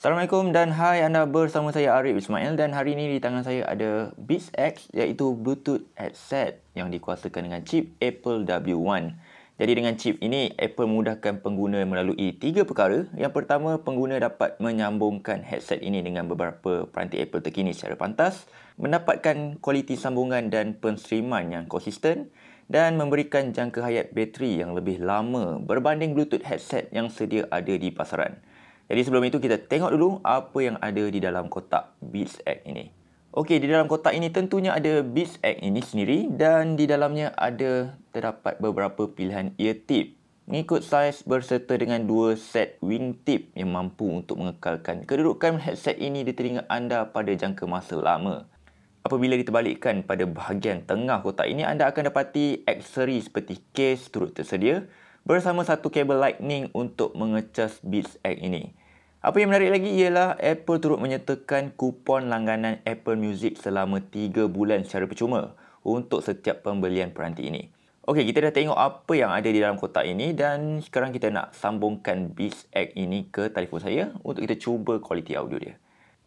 Assalamualaikum dan hai anda bersama saya Arif Ismail dan hari ini di tangan saya ada Beats X iaitu Bluetooth headset yang dikuasakan dengan chip Apple W1. Jadi dengan chip ini Apple mudahkan pengguna melalui tiga perkara. Yang pertama pengguna dapat menyambungkan headset ini dengan beberapa peranti Apple terkini secara pantas, mendapatkan kualiti sambungan dan penstriman yang konsisten dan memberikan jangka hayat bateri yang lebih lama berbanding Bluetooth headset yang sedia ada di pasaran. Jadi sebelum itu kita tengok dulu apa yang ada di dalam kotak Beats Egg ini. Okey, di dalam kotak ini tentunya ada Beats Egg ini sendiri dan di dalamnya ada terdapat beberapa pilihan ear tip. Mengikut saiz berserta dengan dua set wing tip yang mampu untuk mengekalkan kedudukan headset ini di telinga anda pada jangka masa lama. Apabila kita pada bahagian tengah kotak ini, anda akan dapati aksesori seperti case turut tersedia bersama satu kabel lightning untuk mengecas Beats X ini. Apa yang menarik lagi ialah Apple turut menyertakan kupon langganan Apple Music selama 3 bulan secara percuma untuk setiap pembelian peranti ini. Okey, kita dah tengok apa yang ada di dalam kotak ini dan sekarang kita nak sambungkan Beats X ini ke telefon saya untuk kita cuba kualiti audio dia.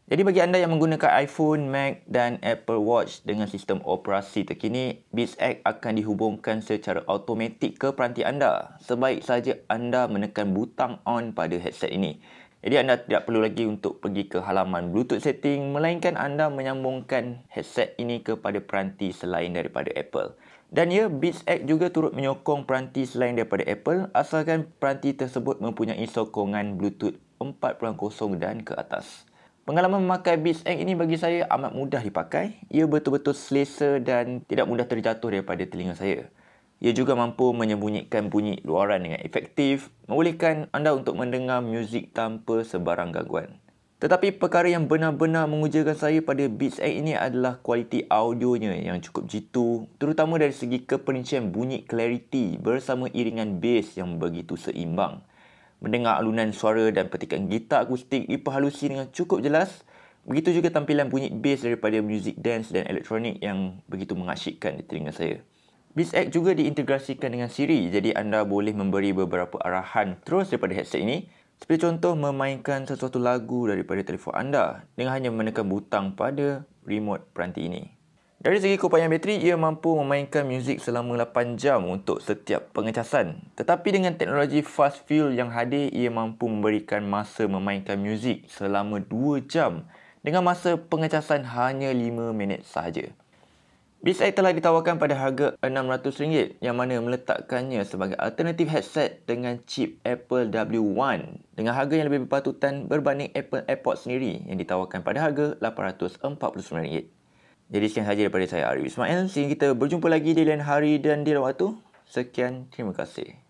Jadi bagi anda yang menggunakan iPhone, Mac dan Apple Watch dengan sistem operasi terkini, Beats X akan dihubungkan secara automatik ke peranti anda sebaik saja anda menekan butang on pada headset ini. Jadi anda tidak perlu lagi untuk pergi ke halaman Bluetooth setting melainkan anda menyambungkan headset ini kepada peranti selain daripada Apple. Dan ya, Beats X juga turut menyokong peranti selain daripada Apple asalkan peranti tersebut mempunyai sokongan Bluetooth 4.0 dan ke atas. Pengalaman memakai Beats X ini bagi saya amat mudah dipakai. Ia betul-betul selesa dan tidak mudah terjatuh daripada telinga saya. Ia juga mampu menyembunyikan bunyi luaran dengan efektif, membolehkan anda untuk mendengar muzik tanpa sebarang gangguan. Tetapi perkara yang benar-benar mengujakan saya pada Beats 8 ini adalah kualiti audionya yang cukup jitu, terutama dari segi keperincian bunyi clarity bersama iringan bass yang begitu seimbang. Mendengar alunan suara dan petikan gitar akustik diperhalusi dengan cukup jelas, begitu juga tampilan bunyi bass daripada music dance dan elektronik yang begitu mengasyikkan di telinga saya. BizX juga diintegrasikan dengan Siri jadi anda boleh memberi beberapa arahan terus daripada headset ini seperti contoh memainkan sesuatu lagu daripada telefon anda dengan hanya menekan butang pada remote peranti ini. Dari segi kupayan bateri, ia mampu memainkan muzik selama 8 jam untuk setiap pengecasan. Tetapi dengan teknologi fast fuel yang hadir, ia mampu memberikan masa memainkan muzik selama 2 jam dengan masa pengecasan hanya 5 minit sahaja. Beats X telah ditawarkan pada harga RM600 yang mana meletakkannya sebagai alternatif headset dengan chip Apple W1 dengan harga yang lebih berpatutan berbanding Apple AirPods sendiri yang ditawarkan pada harga RM849. Jadi sekian sahaja daripada saya Arif Ismail. Sehingga kita berjumpa lagi di lain hari dan di lain waktu. Sekian, terima kasih.